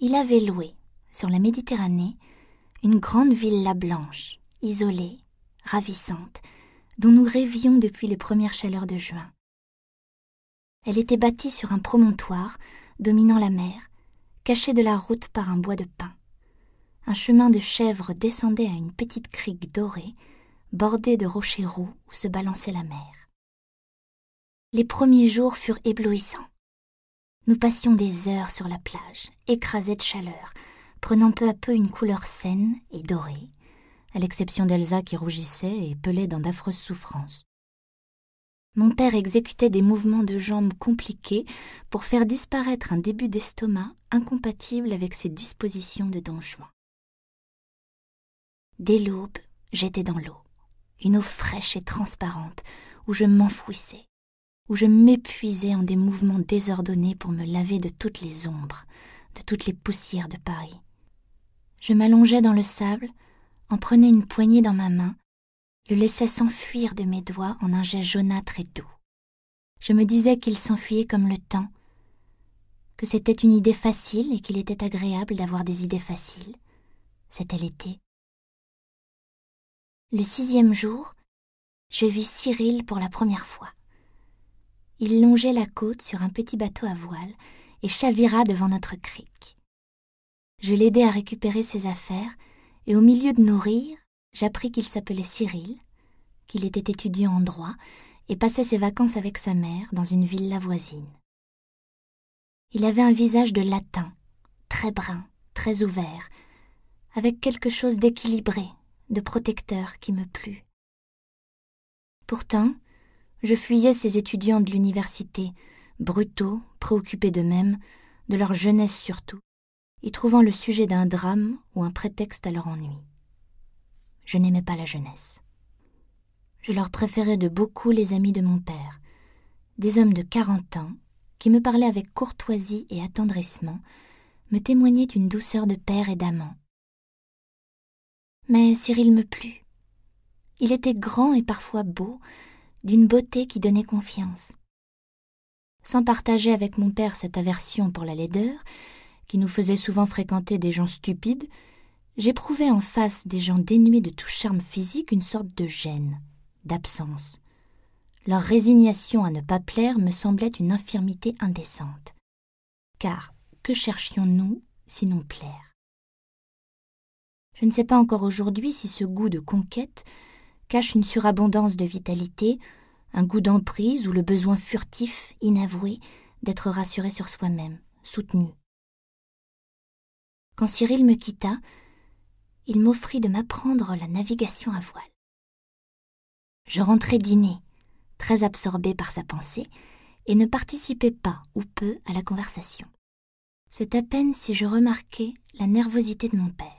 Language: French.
Il avait loué, sur la Méditerranée, une grande villa blanche, isolée, ravissante, dont nous rêvions depuis les premières chaleurs de juin. Elle était bâtie sur un promontoire dominant la mer, cachée de la route par un bois de pin. Un chemin de chèvres descendait à une petite crique dorée, bordée de rochers roux où se balançait la mer. Les premiers jours furent éblouissants. Nous passions des heures sur la plage, écrasés de chaleur, prenant peu à peu une couleur saine et dorée, à l'exception d'Elsa qui rougissait et pelait dans d'affreuses souffrances. Mon père exécutait des mouvements de jambes compliqués pour faire disparaître un début d'estomac incompatible avec ses dispositions de don Dès l'aube, j'étais dans l'eau, une eau fraîche et transparente où je m'enfouissais, où je m'épuisais en des mouvements désordonnés pour me laver de toutes les ombres, de toutes les poussières de Paris. Je m'allongeais dans le sable, en prenais une poignée dans ma main, le laissais s'enfuir de mes doigts en un jet jaunâtre et doux. Je me disais qu'il s'enfuyait comme le temps, que c'était une idée facile et qu'il était agréable d'avoir des idées faciles. C'était l'été. Le sixième jour, je vis Cyril pour la première fois il longeait la côte sur un petit bateau à voile et chavira devant notre crique. Je l'aidai à récupérer ses affaires, et au milieu de nos rires, j'appris qu'il s'appelait Cyril, qu'il était étudiant en droit et passait ses vacances avec sa mère dans une villa voisine. Il avait un visage de latin, très brun, très ouvert, avec quelque chose d'équilibré, de protecteur qui me plut. Pourtant, je fuyais ces étudiants de l'université, brutaux, préoccupés d'eux-mêmes, de leur jeunesse surtout, y trouvant le sujet d'un drame ou un prétexte à leur ennui. Je n'aimais pas la jeunesse. Je leur préférais de beaucoup les amis de mon père, des hommes de quarante ans, qui me parlaient avec courtoisie et attendrissement, me témoignaient d'une douceur de père et d'amant. Mais Cyril me plut. Il était grand et parfois beau, d'une beauté qui donnait confiance. Sans partager avec mon père cette aversion pour la laideur, qui nous faisait souvent fréquenter des gens stupides, j'éprouvais en face des gens dénués de tout charme physique une sorte de gêne, d'absence. Leur résignation à ne pas plaire me semblait une infirmité indécente. Car que cherchions-nous sinon plaire Je ne sais pas encore aujourd'hui si ce goût de conquête cache une surabondance de vitalité, un goût d'emprise ou le besoin furtif, inavoué, d'être rassuré sur soi-même, soutenu. Quand Cyril me quitta, il m'offrit de m'apprendre la navigation à voile. Je rentrais dîner, très absorbé par sa pensée, et ne participais pas ou peu à la conversation. C'est à peine si je remarquais la nervosité de mon père.